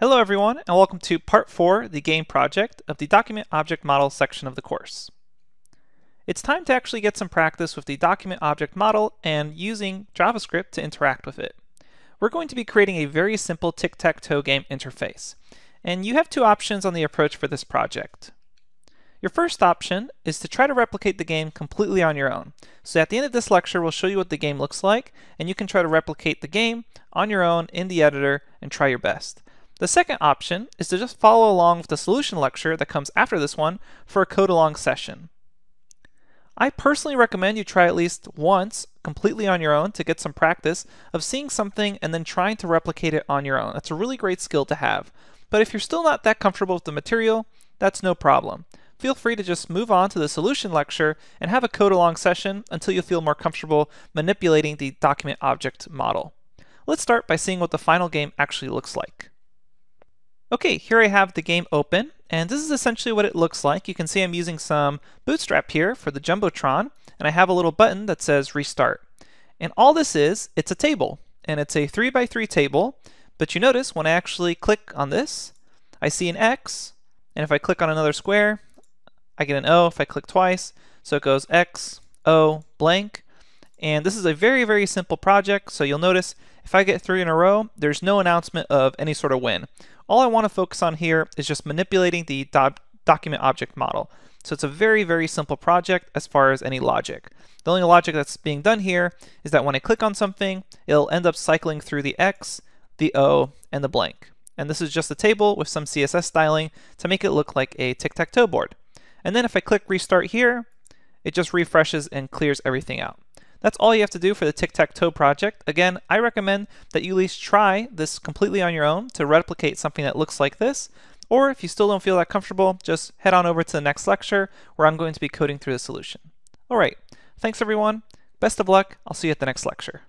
Hello everyone and welcome to part 4, the game project, of the document object model section of the course. It's time to actually get some practice with the document object model and using JavaScript to interact with it. We're going to be creating a very simple tic-tac-toe game interface, and you have two options on the approach for this project. Your first option is to try to replicate the game completely on your own. So at the end of this lecture, we'll show you what the game looks like, and you can try to replicate the game on your own in the editor and try your best. The second option is to just follow along with the solution lecture that comes after this one for a code-along session. I personally recommend you try at least once completely on your own to get some practice of seeing something and then trying to replicate it on your own. That's a really great skill to have. But if you're still not that comfortable with the material, that's no problem. Feel free to just move on to the solution lecture and have a code along session until you feel more comfortable manipulating the document object model. Let's start by seeing what the final game actually looks like. Okay, here I have the game open, and this is essentially what it looks like. You can see I'm using some Bootstrap here for the Jumbotron, and I have a little button that says Restart. And all this is, it's a table, and it's a 3 by 3 table, but you notice when I actually click on this, I see an X, and if I click on another square, I get an O if I click twice, so it goes X, O, blank, and this is a very, very simple project. So you'll notice if I get three in a row, there's no announcement of any sort of win. All I want to focus on here is just manipulating the do document object model. So it's a very, very simple project as far as any logic. The only logic that's being done here is that when I click on something, it'll end up cycling through the X, the O, and the blank. And this is just a table with some CSS styling to make it look like a tic-tac-toe board. And then if I click restart here, it just refreshes and clears everything out. That's all you have to do for the tic-tac-toe project. Again, I recommend that you at least try this completely on your own to replicate something that looks like this. Or if you still don't feel that comfortable, just head on over to the next lecture where I'm going to be coding through the solution. All right, thanks everyone. Best of luck. I'll see you at the next lecture.